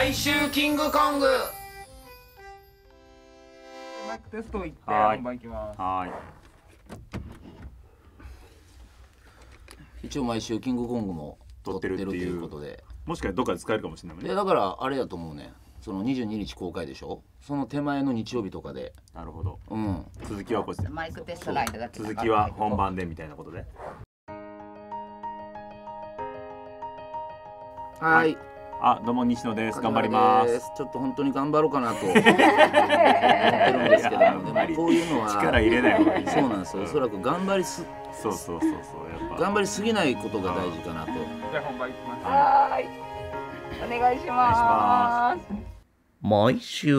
来週キングコングマイクテスト行って本番行きますはい一応毎週キングコングも撮ってるっていうことでもしかしたどっかで使えるかもしれないねだからあれだと思うねその二十二日公開でしょその手前の日曜日とかでなるほど、うん、続きはこっちでマイクテストライトだけ続きは本番でみたいなことではいあ、どうも西野です。頑張ります。ちょっと本当に頑張ろうかなと思ってるんですけど、こういうのは力入れないいそうなんですよ。おそらく頑張りす、そうそうそうそうやっぱ頑張りすぎないことが大事かなと。じゃあ本番いきます。はい。お願いします。毎週。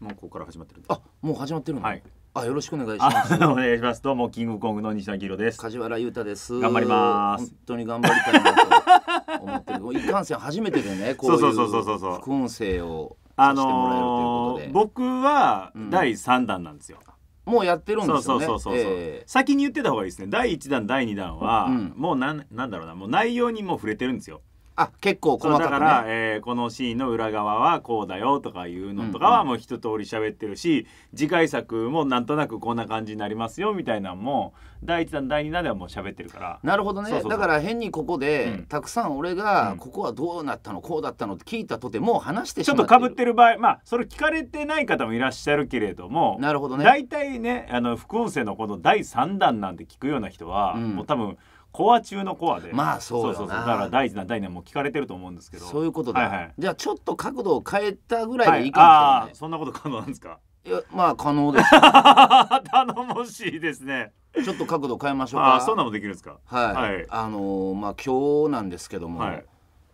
もうここから始まってるんです。あ、もう始まってるの。はい。あ、よろしくお願いします。お願いします。どうもキングコングの西田清です。梶原裕太です。頑張ります。本当に頑張りたいなと思ってる。一貫性初めてでね、こういう副音声をあのー、僕は第三弾なんですよ。うん、もうやってるんですよね。そうそうそうそう、先に言ってた方がいいですね。第一弾、第二弾は、うん、もうなんなんだろうな、もう内容にも触れてるんですよ。あ結構細かく、ね、だから、えー、このシーンの裏側はこうだよとかいうのとかはもう一通り喋ってるし、うんうん、次回作もなんとなくこんな感じになりますよみたいなのも第1弾第2弾ではもう喋ってるからなるほどねだから変にここで、うん、たくさん俺が、ここはどうなったのこうだったのって聞いたとてもう話してしまってちょっとかぶってる場合まあそれ聞かれてない方もいらっしゃるけれどもなるほどね大体ねあの副音声のこの第3弾なんて聞くような人は、もう多分コア中のコアでまあそうそうそうだから大事な第念も聞かれてると思うんですけどそういうことだ、はいはい、じゃあちょっと角度を変えたぐらいでいいかもしれない、はい、そんなこと可能なんですかいやまあ可能です、頼もしいですねちょっと角度変えましょうかあそんなもできるんですかはい、はい、あのー、まあ今日なんですけども、はい、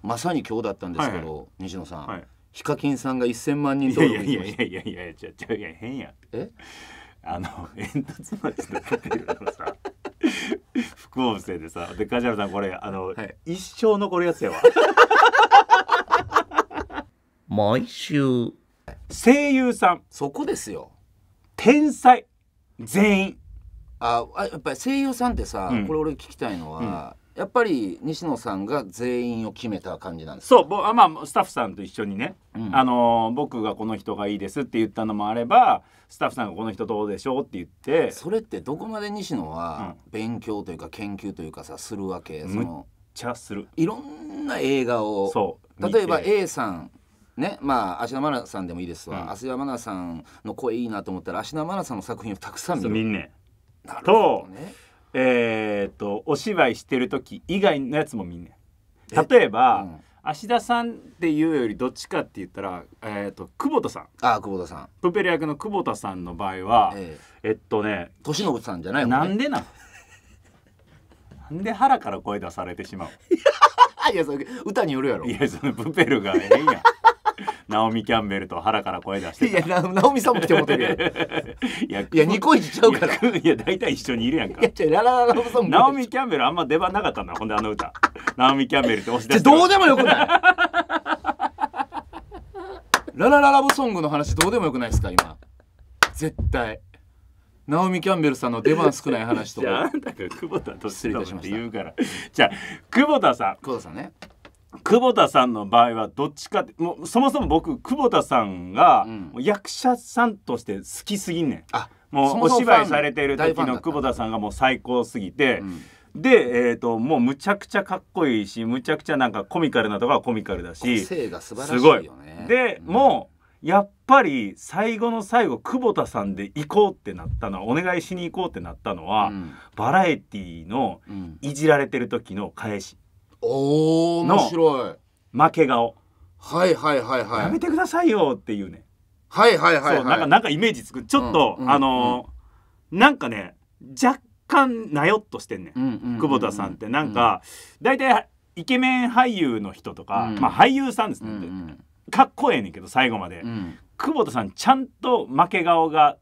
まさに今日だったんですけど、はいはい、西野さん、はいヒカキンさんが1000万人登録いやいやいやいやいやいやいや変やえあの煙突町のプペルのさ副音声でさで梶原さんこれあの、はい、一生残るやつやわ 毎週声優さんそこですよ天才全員ああやっぱり声優さんってさ、うん、これ俺聞きたいのは、やっぱり西野さんが全員を決めた感じなんですそうまあスタッフさんと一緒にね、うん、あの僕がこの人がいいですって言ったのもあればスタッフさんがこの人どうでしょうって言ってそれってどこまで西野は勉強というか研究というかさするわけ、そのそのちゃするいろんな映画を例えば A さんねまあ芦田愛菜さんでもいいですわ芦田愛菜さんの声いいなと思ったら芦田愛菜さんの作品をたくさん見る。見んねどね、えー、っとお芝居してる時以外のやつも見んねん例えば、うん、芦田さんっていうよりどっちかって言ったら、えー、っと久保田さんあ久保田さんプペル役の久保田さんの場合は、えー、えっとね年信さんじゃないもん、ね、なんでななんで腹から声出されてしまう いやそれ歌によるやろいやそのプペルがええやんナオミ・キャンベルと腹から声出していやナオミさんも来てもてるやん いやいやニコイチちゃうからいや大体一緒にいるやんかいやちょララララさんもナオミ・キャンベルあんま出番なかったんだほんであの歌ナオミ・キャンベルって押し出してどうでもよくないララララブソングの話どうでもよくないですか今絶対ナオミ・キャンベルさんの出番少ない話とか じゃああんたが久保田と失礼いたしました言うからじゃあ久保田さん久保田さんね久保田さんの場合はどっちかってもうそもそも僕久保田さんが、役者さんとして好きすぎんねん。あもうお芝居されている時の久保田さんがもう最高すぎて、うん、で、えーと、もうむちゃくちゃかっこいいしむちゃくちゃなんかコミカルなとこはコミカルだしすごい。で、うん、もうやっぱり最後の最後久保田さんで行こうってなったのはお願いしに行こうってなったのは、バラエティーのいじられてる時の返し。おお面白い負け顔はいはいはいはいやめてくださいよっていうねはいはいはい、はい、そうなんかなんかイメージつくちょっと、うん、あのー、うん、なんかね若干なよっとしてんね、うん、久保田さんってなんか大体イケメン俳優の人とか、まあ俳優さんですね、うんかっこええねんけど最後まで、久保田さんちゃんと負け顔が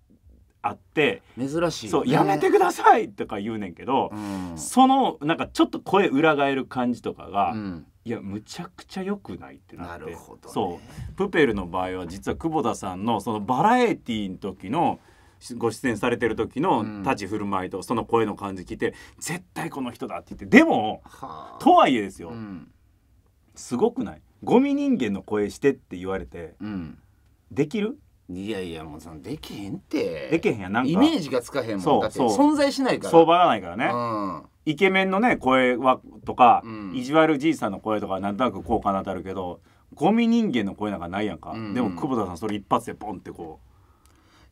あって珍しい、ね、そうやめてくださいとか言うねんけど、うん、そのなんかちょっと声裏返る感じとかが、うん、いやむちゃくちゃ良くないってなって、ね、そうプペルの場合は実は久保田さんのそのバラエティーの時のご出演されてる時の立ち振る舞いとその声の感じ聞いて、うん、絶対この人だって言ってでもとはいえですよ、すごくないゴミ人間の声してって言われて、できるいやいやもうそのできへんってできへんやなんかイメージがつかへんもんだって存在しないから相場がないからね、うんイケメンのね声はとか、うん、意地悪じいさんの声とかなんとなくこうかなたるけどゴミ人間の声なんかないやんか、うんうん、でも久保田さんそれ一発でポンってこ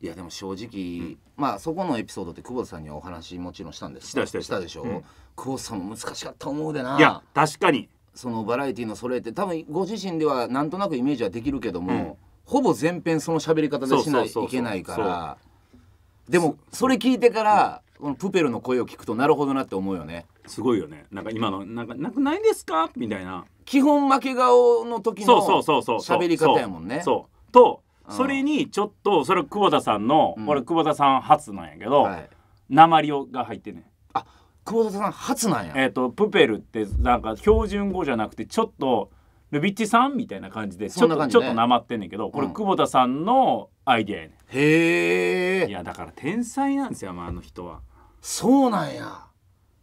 ういやでも正直、うん、まあそこのエピソードって久保田さんにはお話もちろんしたんですしたしたしたでしょ、うん、久保田さんも難しかった思うでないや確かにそのバラエティーのそれって多分ご自身ではなんとなくイメージはできるけども、うんほぼ全編その喋り方でしないといけないからでもそれ聞いてからこのプペルの声を聞くとなるほどなって思うよねすごいよねなんか今のなんかなくないですかみたいな基本負け顔の時の喋り方やもんねそうとそれにちょっとそれ久保田さんの、うん、俺久保田さん初なんやけど、はい、鉛をが入ってねあ久保田さん初なんやえっ、ー、とプペルってなんか標準語じゃなくてちょっとルビッチさんみたいな感じでちょっと、ちょっとなまってんねんけどこれ久保田さんのアイディアやね、うん、へえいやだから天才なんですよ、まあ、あの人はそうなんや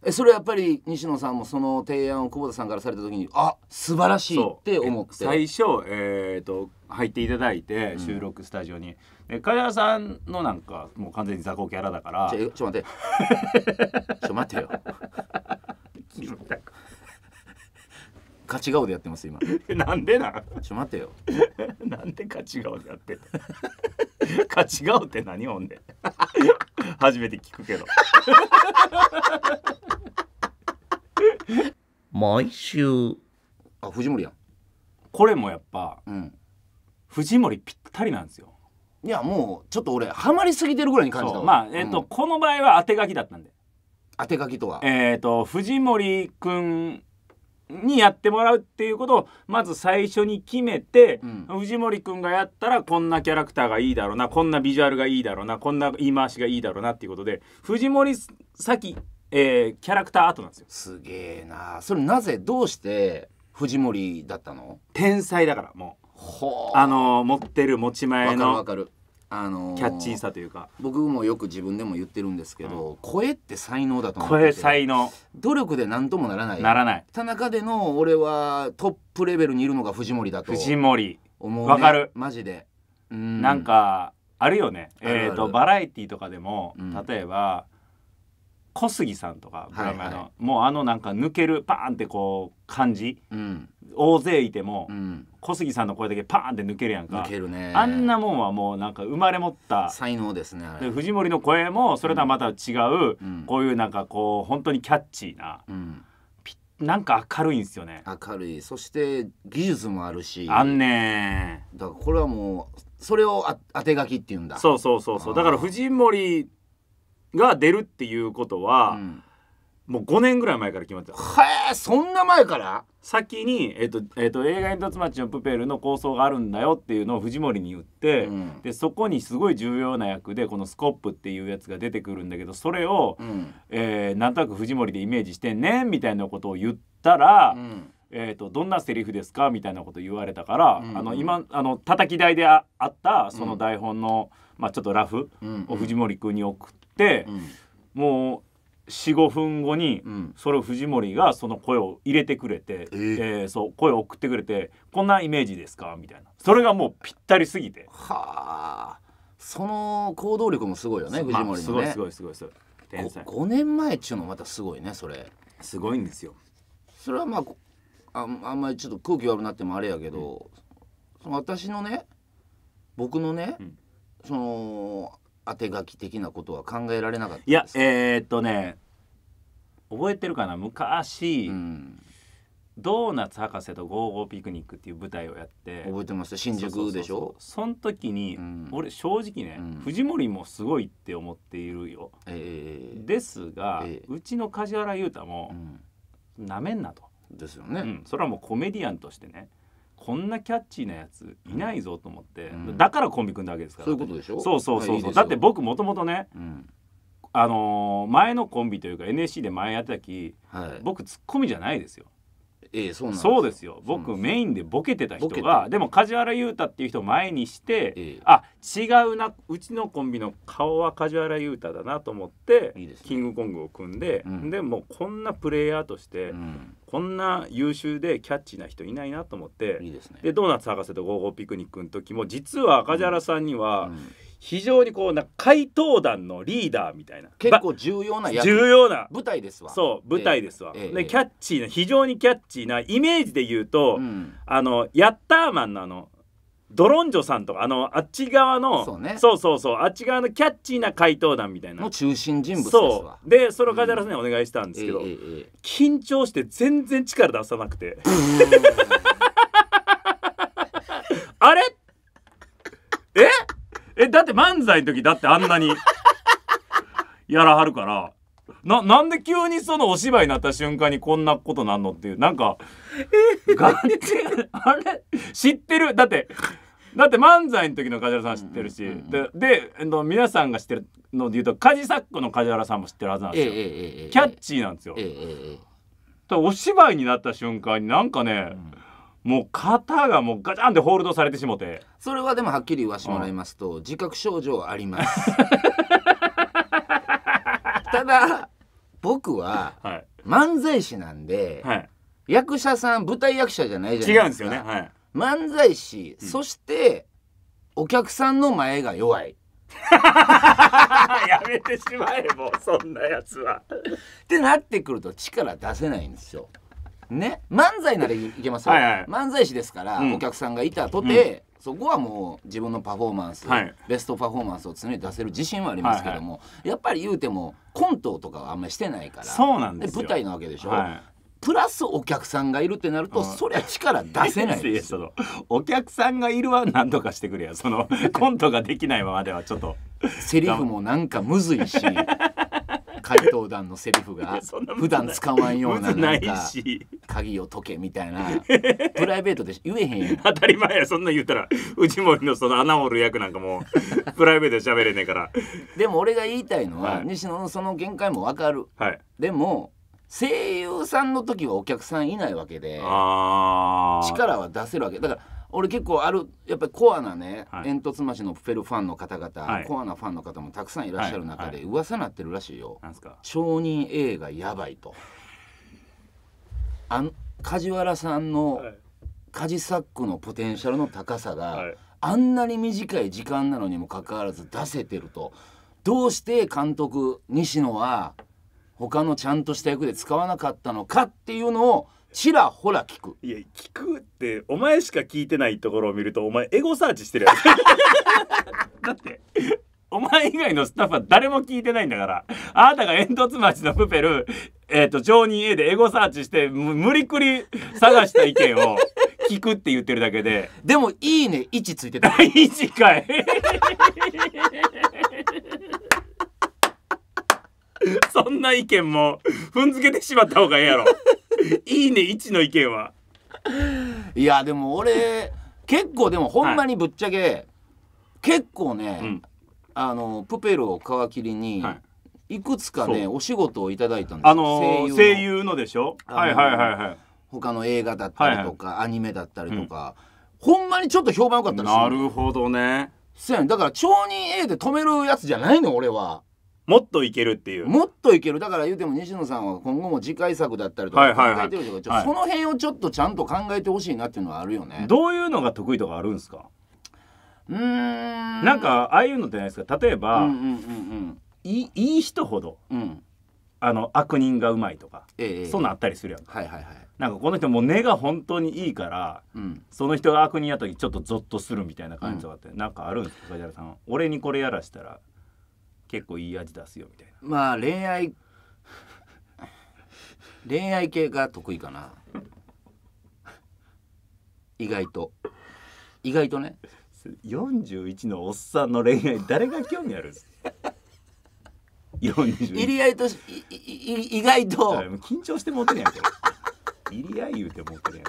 えそれやっぱり西野さんもその提案を久保田さんからされた時にあ素晴らしいって思って最初、えーと、と入っていただいて、収録スタジオに、う梶原さんのなんかもう完全に雑魚キャラだからちょちょ待って ちょ待ってよ 勝ち顔でやってます今 なんでなちょ待てよ なんで勝ち顔でやって 勝ち顔って何ほんで初めて聞くけど毎週あ藤森やんこれもやっぱ、うん、藤森ぴったりなんですよいやもうちょっと俺ハマりすぎてるぐらいに感じたまあえっ、ー、と、うん、この場合は当て書きだったんで当て書きとはえっ、ー、と藤森くんにやってもらうっていうことをまず最初に決めて、うん、藤森くんがやったらこんなキャラクターがいいだろうなこんなビジュアルがいいだろうなこんな言い回しがいいだろうなっていうことで藤森先、えー、キャラクター後なんですよ。すげえなそれなぜどうして藤森だったの天才だからもう。あの持ってる持ち前のあのー、キャッチーさというか僕もよく自分でも言ってるんですけど、うん、声って才能だと思って声才能努力で何ともならないならない田中での俺はトップレベルにいるのが藤森だと藤森思う、ね、わかるマジでうんなんかあるよねえっ、ー、とバラエティーとかでも、うん、例えば、うん小杉さんとかブラマヨの、はいはい、もうあのなんか抜けるパーンってこう感じ、うん、大勢いても、うん、小杉さんの声だけパーンって抜けるやんかあんなもんはもうなんか生まれ持った才能ですねで藤森の声もそれとはまた違う、うん、こういうなんかこう本当にキャッチーな。なんか明るいんですよね明るいそして技術もあるしあんねだからこれはもうそれをあ当て書きっていうんだそうそうそうそうだから藤森が出るっていうことは、うん、もう5年ぐらい前から決まってたへえそんな前から先に、えーとえーと、映画「煙突町のプペル」の構想があるんだよっていうのを藤森に言って、うん、でそこにすごい重要な役でこの「スコップ」っていうやつが出てくるんだけどそれを、うん、えー、なんとなく藤森でイメージしてんねんみたいなことを言ったら。うんえーと、どんなセリフですかみたいなこと言われたから、うんあの今あの叩き台であったその台本の、うん、まあ、ちょっとラフを藤森君に送っ、もう45分後に、それを藤森がその声を入れてくれて、えー、えー、そう声を送ってくれてこんなイメージですかみたいなそれがもうぴったりすぎてはあその行動力もすごいよね藤森のね、すごいすごいすごいすごい天才 5, 5, 年前っちゅうのまたすごいねそれすごいんですよそれはまあああんまりちょっと空気悪くなってもあれやけど、うん、その私のね僕のね、うん、その当て書き的なことは考えられなかったいやえー、っとね覚えてるかな昔、うん、ドーナツ博士とゴーゴーピクニックっていう舞台をやって覚えてました新宿でしょその時に、うん、俺正直ね、うん、藤森もすごいって思っているよ、えー、ですが、えー、うちの梶原裕太もな、めんなとですよね、それはもうコメディアンとしてねこんなキャッチーなやついないぞと思って、うん、だからコンビ組んだわけですから、そういうことでしょそうそうそうそう、い、いだって僕もともとね、うん、あのー、前のコンビというか NSC で前やってた時、はい、僕ツッコミじゃないですよええ、そうなんそうですよ僕メインでボケてた人がでも梶原裕太っていう人を前にして、ええ、あ違うなうちのコンビの顔は梶原裕太だなと思っていい、ね、キングコングを組んで、うん、でもこんなプレイヤーとして、うん、こんな優秀でキャッチな人いないなと思っていいです、ね、でドーナツ博士とゴーゴーピクニックの時も実は梶原さんには、うん非常にこうな回答団のリーダーみたいな結構重要な重要な舞台ですわそう舞台ですわ、えー、でキャッチーな非常にキャッチーなイメージで言うと、うん、あのヤッターマンのあのドロンジョさんとかあのあっち側のそう、ね,、そうそうそうあっち側のキャッチーな回答団みたいなの中心人物ですわそうでそれを梶原さんにお願いしたんですけど、うんえー、緊張して全然力出さなくて あれえだって漫才の時だってあんなに やらはるからななんで急にそのお芝居になった瞬間にこんなことなんのっていうなんか あれ知ってるだってだって漫才の時の梶原さん知ってるし、でで皆さんが知ってるので言うとカジサックの梶原さんも知ってるはずなんですよ、えええ、キャッチーなんですよ、お芝居になった瞬間になんかね、うんもう肩がもうガチャンってホールドされてしもてそれはでもはっきり言わしてもらいますと、自覚症状あります ただ僕ははい漫才師なんで、はい役者さん舞台役者じゃないじ違ゃなうんいですかよねはい漫才師、そしてお客さんの前が弱い やめてしまえもうそんなやつはってなってくると力出せないんですよね漫才ならいけますよ、はいはい、漫才師ですから、うん、お客さんがいたとて、うん、そこはもう自分のパフォーマンス、はい、ベストパフォーマンスを常に出せる自信はありますけども、はいはい、やっぱり言うてもコントとかはあんまりしてないからそうなんです舞台なわけでしょ、はいプラスお客さんがいるってなると、そりゃ力出せないですよ お客さんがいるは何とかしてくれよその コントができないままではちょっとセリフもなんかむずいし怪盗団のセリフが普段使わんようななんか鍵を解けみたいな プライベートで言えへんやん当たり前やそんな言ったら内森のその穴掘る役なんかもプライベートで喋れねえからでも俺が言いたいのは、はい、西野のその限界もわかる、はい、でも声優さんの時はお客さんいないわけで力は出せるわけだから俺結構あるやっぱりコアなね、はい、煙突町のフェルファンの方々、はい、コアなファンの方もたくさんいらっしゃる中で噂なってるらしいよ。証人 A がやばいと。あの梶原さんの、はい、梶サックのポテンシャルの高さが、はい、あんなに短い時間なのにもかかわらず出せてると。どうして監督西野は他のちゃんとした役で使わなかったのかっていうのをちらほら聞くいや聞くってお前しか聞いてないところを見るとお前エゴサーチしてるやつ だってお前以外のスタッフは誰も聞いてないんだからあなたが煙突町のプペルえっ、ー、と常任 A でエゴサーチして無理くり探した意見を聞くって言ってるだけででも「いいね」位置ついてた 置かい そんな意見も踏んづけてしまった方がええやろいいね1の意見はいやでも俺結構でもほんまにぶっちゃけ、はい、結構ね、うん、あのプペルを皮切りに、はい、いくつかねお仕事をいただいたんですよ、あの声優のでしょはいはいはいはい他の映画だったりとか、アニメだったりとか、ほんまにちょっと評判良かったです、なるほどねそうやねだから町人 A で止めるやつじゃないの俺はもっといけるっていうもっといけるだから言うても西野さんは今後も次回作だったりとか考えてるとか、はいはい、その辺をちょっとちゃんと考えてほしいなっていうのはあるよねどういうのが得意とかあるんですかうんなんかああいうのってないですか例えば、うんうんうんうん、いいい人ほど、うん、あの悪人がうまいとか、えそんなあったりするやんか、はいはいはい、なんかこの人も根が本当にいいから、うん、その人が悪人やった時ちょっとゾッとするみたいな感じとかって、うん、なんかあるんですか梶原さん俺にこれやらしたら結構いい味出すよみたいなまあ恋愛 恋愛系が得意かな意外と意外とね41のおっさんの恋愛誰が興味あるんですか入り合いと意外と緊張して持ってるやんけ入り合い言うて持ってるやん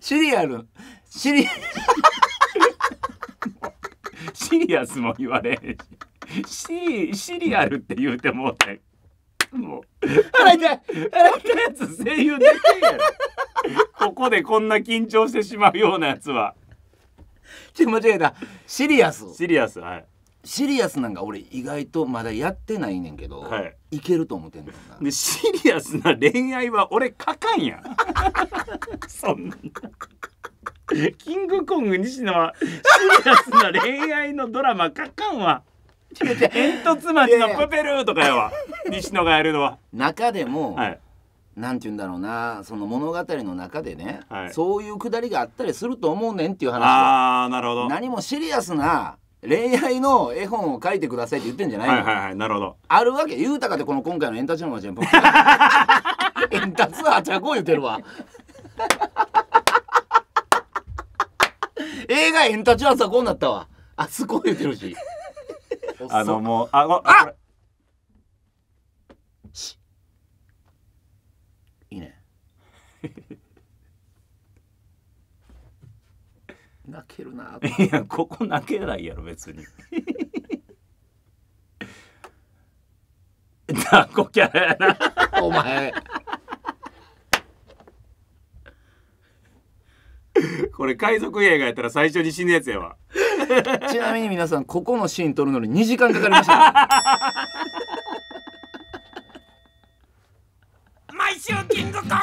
シリアルシリシリアスも言われへんしシシリアルって言うてもうてもう洗いたいやつ声優できんやろここでこんな緊張してしまうようなやつはちょ間違えたシリアスシリアスはいシリアスなんか俺意外とまだやってないねんけど、はい、いけると思ってんねんなでシリアスな恋愛は俺書かんやん そんなキングコング西野はシリアスな恋愛のドラマかかんわ煙突町のプペルとかやわ 西野がやるのは中でも、はい、なんて言うんだろうなその物語の中でね、はい、そういうくだりがあったりすると思うねんっていう話あなるほど何もシリアスな恋愛の絵本を書いてくださいって言ってんじゃないはいはいはいなるほどあるわけ豊かでこの今回のエンタチの街のルップエンタツアーちゃこう言ってるわ映画エンタチュアンはこうなったわあすごい言ってるし あのもうあごあいいね 泣けるないやここ泣けないやろ別になこ キャラやなお前 これ海賊映画やったら最初に死ぬやつやわ ちなみに皆さんここのシーン撮るのに2時間かかりました、ね、毎週キングコング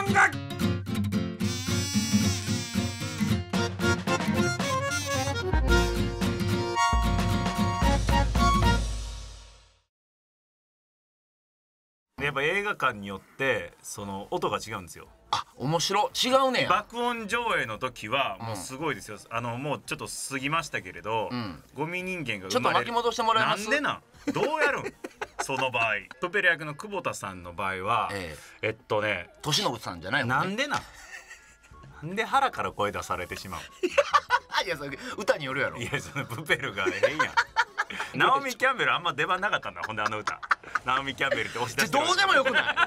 やっぱ映画館によってその音が違うんですよ面白違うね爆音上映の時はもうすごいですよ、うん、あのもうちょっと過ぎましたけれど、うん、ゴミ人間がちょっと巻き戻してもらますなんでなんどうやるん その場合トペレ役の久保田さんの場合は、ええっとね年のさんじゃないね、なんでなんなんで腹から声出されてしまう いやそれ歌によるやろいやそのプペルがええやん ナオミ・キャンベルあんま出番なかったんだほんであの歌ナオミ・キャンベルって押し出してどうでもよくない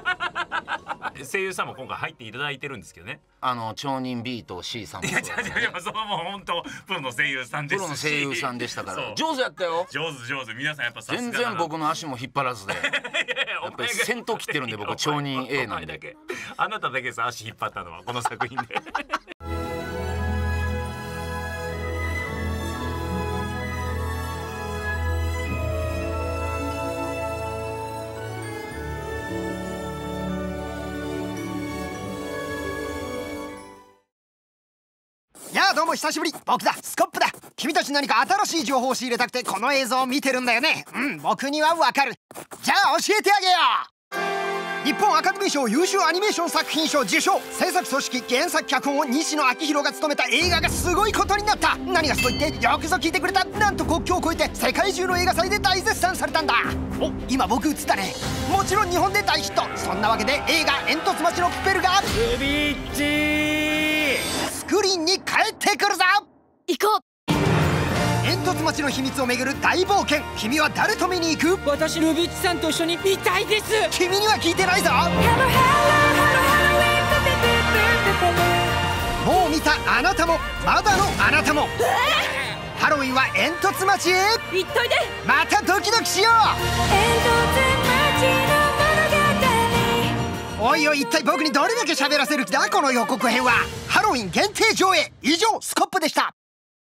声優さんも今回入っていただいてるんですけどねあの町人 B と C さんも、ね、いやいやいやそれも本当プロの声優さんですしプロの声優さんでしたから上手やったよ上手上手皆さんやっぱ全然僕の足も引っ張らずでやっぱり先頭切ってるんで僕町人 A なんで あなただけさ足引っ張ったのはこの作品でどうも久しぶり僕だスコップだ君たち何か新しい情報を仕入れたくてこの映像を見てるんだよねうん僕にはわかるじゃあ教えてあげよう日本アカデミー賞優秀アニメーション作品賞受賞制作組織原作脚本を西野昭弘が務めた映画がすごいことになった何がすごいってよくぞ聞いてくれたなんと国境を越えて世界中の映画祭で大絶賛されたんだお今僕映ったねもちろん日本で大ヒットそんなわけで映画「煙突町のプペル」が「ルビッチインに帰ってくるぞ行こう煙突町の秘密をめぐる大冒険君は誰と見に行く私ルビッチさんと一緒に見たいです君には聞いてないぞもう見たあなたもまだのあなたも、ハロウィンは煙突町へ行っといでまたドキドキしよう煙突町のおいおい一体僕にどれだけ喋らせる気だこの予告編はハロウィン限定上映以上スコップでした